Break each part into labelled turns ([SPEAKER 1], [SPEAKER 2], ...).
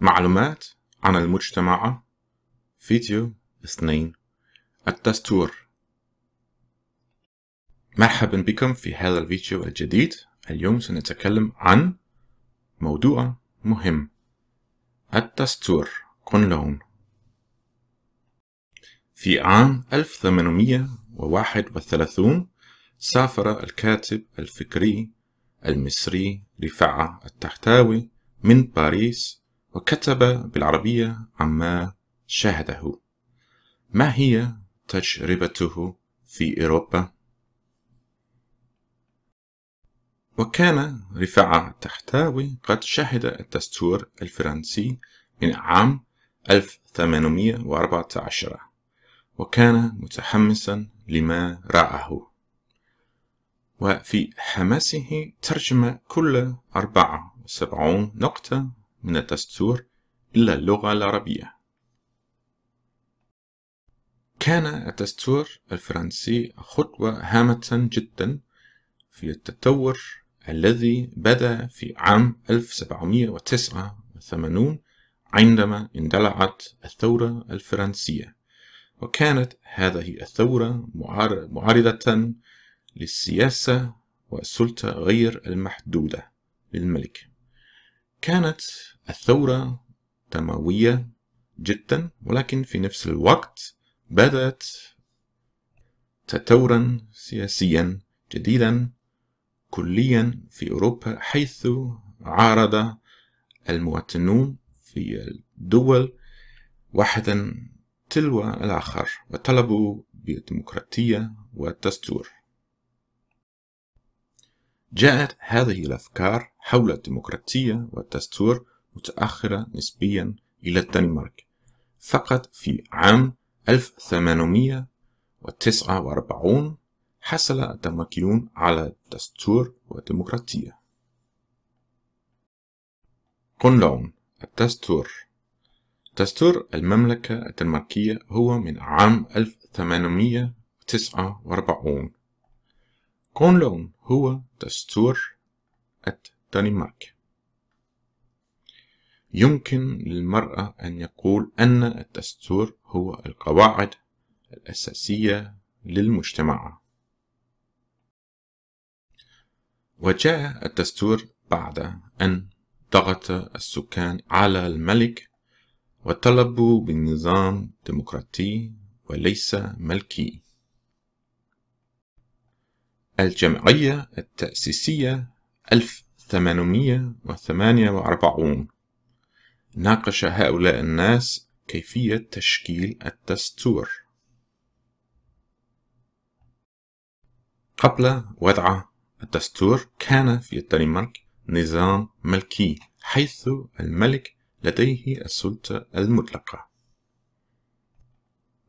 [SPEAKER 1] معلومات عن المجتمع فيديو اثنين الدستور مرحبا بكم في هذا الفيديو الجديد اليوم سنتكلم عن موضوع مهم الدستور كونلون في عام 1831 سافر الكاتب الفكري المصري رفاعة التحتاوي من باريس وكتب بالعربية عما شاهده ما هي تجربته في أوروبا؟ وكان رفاعة التحتاوي قد شهد الدستور الفرنسي من عام 1814 وكان متحمسا لما رآه وفي حماسه ترجم كل 74 نقطة من الدستور إلا اللغة العربية كان الدستور الفرنسي خطوة هامة جدا في التطور الذي بدأ في عام 1789 عندما اندلعت الثورة الفرنسية وكانت هذه الثورة معارضة للسياسة والسلطة غير المحدودة للملك كانت الثورة دموية جدا ولكن في نفس الوقت بدأت تطورا سياسيا جديدا كليا في أوروبا حيث عارض المواطنون في الدول واحدا تلو الآخر وطلبوا بالديمقراطية والدستور جاءت هذه الأفكار حول الديمقراطية والدستور متأخرة نسبيا إلى الدنمارك فقط في عام 1849 حصل الدنماركيون على دستور وديمقراطية قنلون الدستور دستور المملكة الدنماركية هو من عام 1849 قنلون هو دستور الدنمارك يمكن للمرأة أن يقول أن الدستور هو القواعد الأساسية للمجتمع وجاء الدستور بعد أن ضغط السكان على الملك وطلبوا بنظام ديمقراطي وليس ملكي الجمعية التأسيسية 1848 ناقش هؤلاء الناس كيفية تشكيل الدستور قبل وضع الدستور كان في الدنمارك نظام ملكي حيث الملك لديه السلطة المطلقة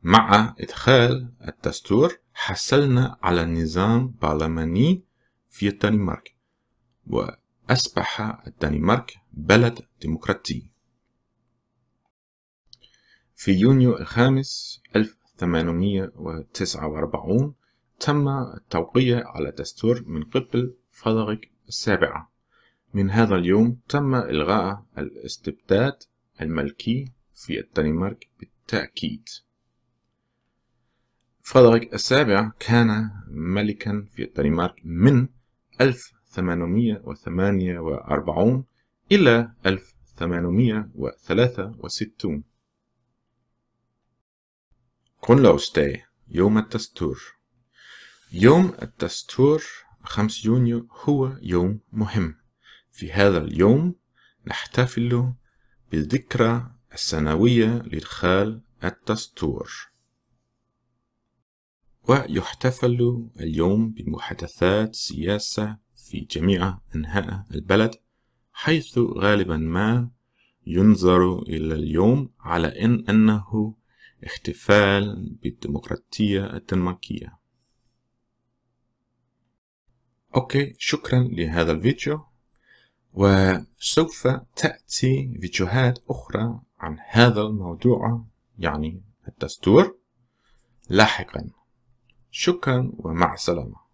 [SPEAKER 1] مع إدخال الدستور حصلنا على نظام برلماني في الدنمارك وأصبح الدنمارك بلد ديمقراطي في يونيو الخامس 1849 تم التوقيع على دستور من قبل فردريك السابعة من هذا اليوم تم إلغاء الاستبداد الملكي في الدنمارك بالتأكيد فردريك السابع كان ملكا في الدنمارك من 1848 إلى 1863 grundlagsdag يوم الدستور يوم الدستور 5 يونيو هو يوم مهم في هذا اليوم نحتفل بالذكرى السنوية لإدخال الدستور ويحتفل اليوم بمحادثات سياسة في جميع أنحاء البلد حيث غالبا ما ينظر إلى اليوم على أن أنه احتفال بالديمقراطية الدنماركية أوكي شكرا لهذا الفيديو وسوف تأتي فيديوهات أخرى عن هذا الموضوع يعني الدستور لاحقا شكرا ومع السلامه